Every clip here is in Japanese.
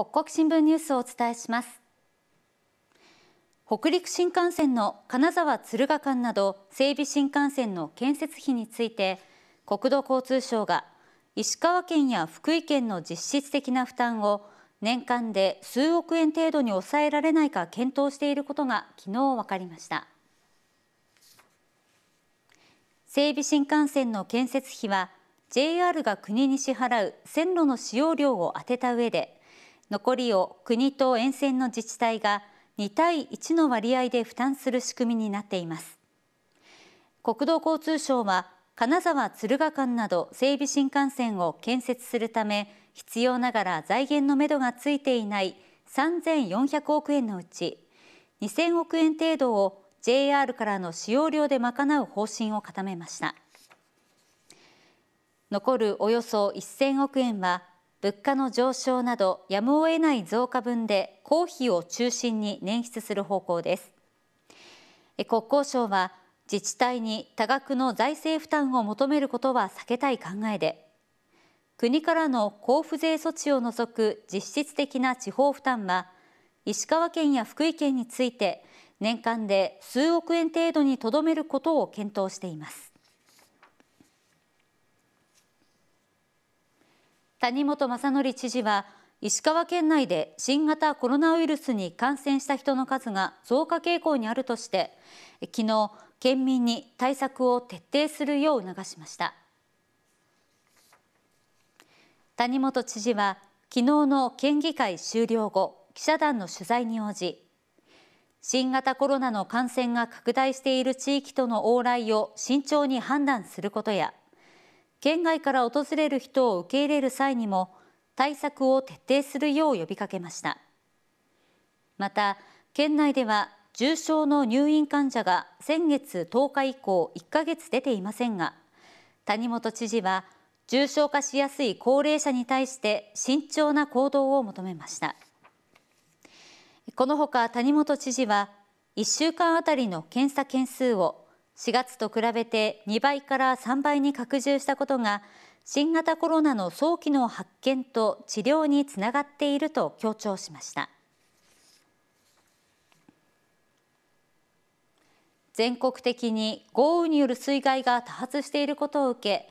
北国新聞ニュースをお伝えします北陸新幹線の金沢敦賀間など整備新幹線の建設費について国土交通省が石川県や福井県の実質的な負担を年間で数億円程度に抑えられないか検討していることが昨日分かりました整備新幹線の建設費は JR が国に支払う線路の使用料を充てた上で残りを国と沿線の自治体が2対1の割合で負担する仕組みになっています国土交通省は金沢敦賀間など整備新幹線を建設するため必要ながら財源のめどがついていない3400億円のうち2000億円程度を JR からの使用料で賄う方針を固めました残るおよそ1000億円は物価の上昇などやむを得ない増加分で公費を中心に捻出する方向です国交省は自治体に多額の財政負担を求めることは避けたい考えで国からの交付税措置を除く実質的な地方負担は石川県や福井県について年間で数億円程度にとどめることを検討しています谷本正則知事は石川県内で新型コロナウイルスに感染した人の数が増加傾向にあるとして昨日県民に対策を徹底するよう促しました谷本知事は昨日の県議会終了後記者団の取材に応じ新型コロナの感染が拡大している地域との往来を慎重に判断することや県外から訪れる人を受け入れる際にも対策を徹底するよう呼びかけましたまた県内では重症の入院患者が先月10日以降1ヶ月出ていませんが谷本知事は重症化しやすい高齢者に対して慎重な行動を求めましたこのほか谷本知事は1週間あたりの検査件数を4月と比べて2倍から3倍に拡充したことが新型コロナの早期の発見と治療につながっていると強調しました全国的に豪雨による水害が多発していることを受け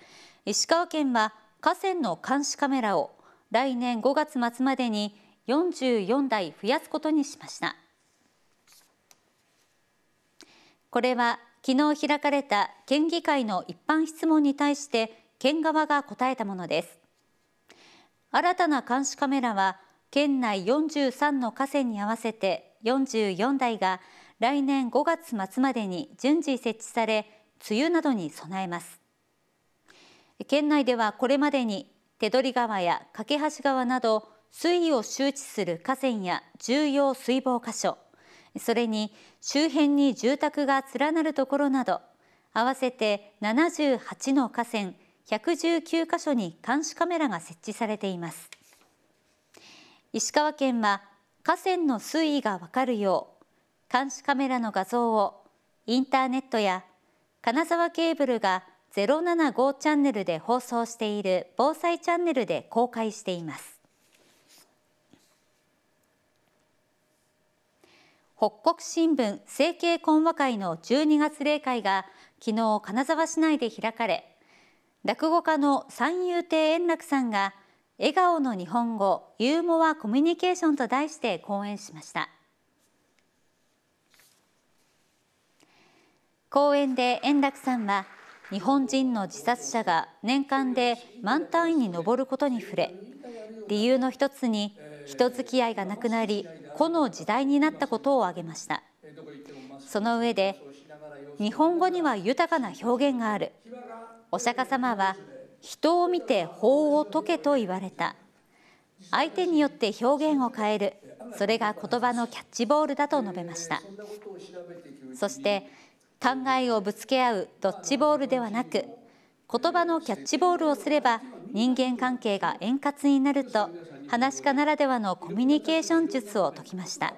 石川県は河川の監視カメラを来年5月末までに44台増やすことにしましたこれは昨日開かれた県議会の一般質問に対して県側が答えたものです新たな監視カメラは県内43の河川に合わせて44台が来年5月末までに順次設置され梅雨などに備えます県内ではこれまでに手取川や架橋川など水位を周知する河川や重要水防箇所それに周辺に住宅が連なるところなど合わせて78の河川119箇所に監視カメラが設置されています石川県は河川の水位がわかるよう監視カメラの画像をインターネットや金沢ケーブルが075チャンネルで放送している防災チャンネルで公開しています北国新聞政経懇話会の12月例会が昨日金沢市内で開かれ落語家の三遊亭円楽さんが笑顔の日本語ユーモアコミュニケーションと題して講演しました講演で円楽さんは日本人の自殺者が年間で満単位に上ることに触れ理由の一つに人付き合いがなくなり個の時代になったことを挙げましたその上で日本語には豊かな表現があるお釈迦様は人を見て法を解けと言われた相手によって表現を変えるそれが言葉のキャッチボールだと述べましたそして考えをぶつけ合うドッジボールではなく言葉のキャッチボールをすれば人間関係が円滑になると話し家ならではのコミュニケーション術を説きました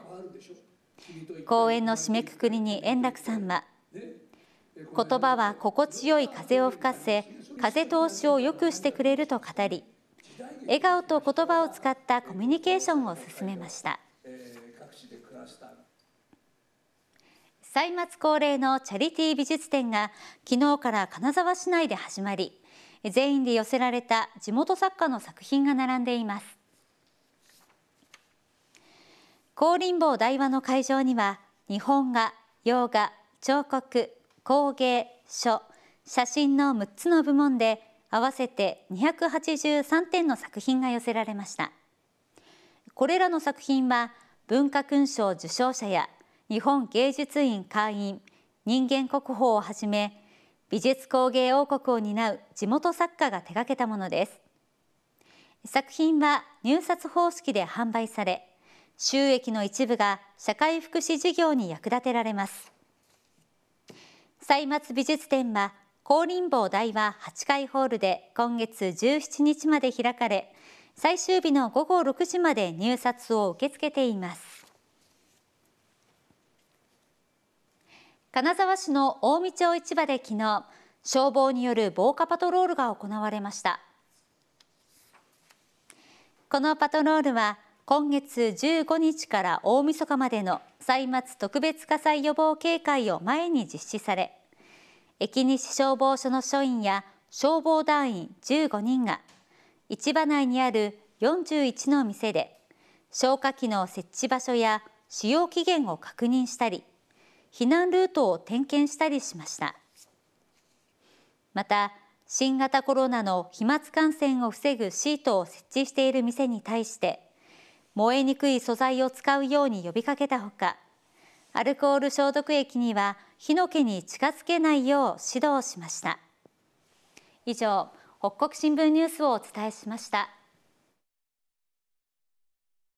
講演の締めくくりに円楽さんは言葉は心地よい風を吹かせ風通しを良くしてくれると語り笑顔と言葉を使ったコミュニケーションを進めました歳末恒例のチャリティー美術展が昨日から金沢市内で始まり全員で寄せられた地元作家の作品が並んでいます高林坊台和の会場には日本画洋画彫刻工芸書写真の6つの部門で合わせて283点の作品が寄せられましたこれらの作品は文化勲章受章者や日本芸術院会員人間国宝をはじめ美術工芸王国を担う地元作家が手掛けたものです作品は入札方式で販売され収益の一部が社会福祉事業に役立てられます歳末美術展は高林坊大和八階ホールで今月17日まで開かれ最終日の午後6時まで入札を受け付けています金沢市の大見町市場で昨日消防による防火パトロールが行われましたこのパトロールは今月15日から大晦日までの歳末特別火災予防警戒を前に実施され駅西消防署の署員や消防団員15人が市場内にある41の店で消火器の設置場所や使用期限を確認したり避難ルートを点検したりしましたまた新型コロナの飛沫感染を防ぐシートを設置している店に対して燃えにくい素材を使うように呼びかけたほかアルコール消毒液には火の気に近づけないよう指導しました以上北国新聞ニュースをお伝えしました。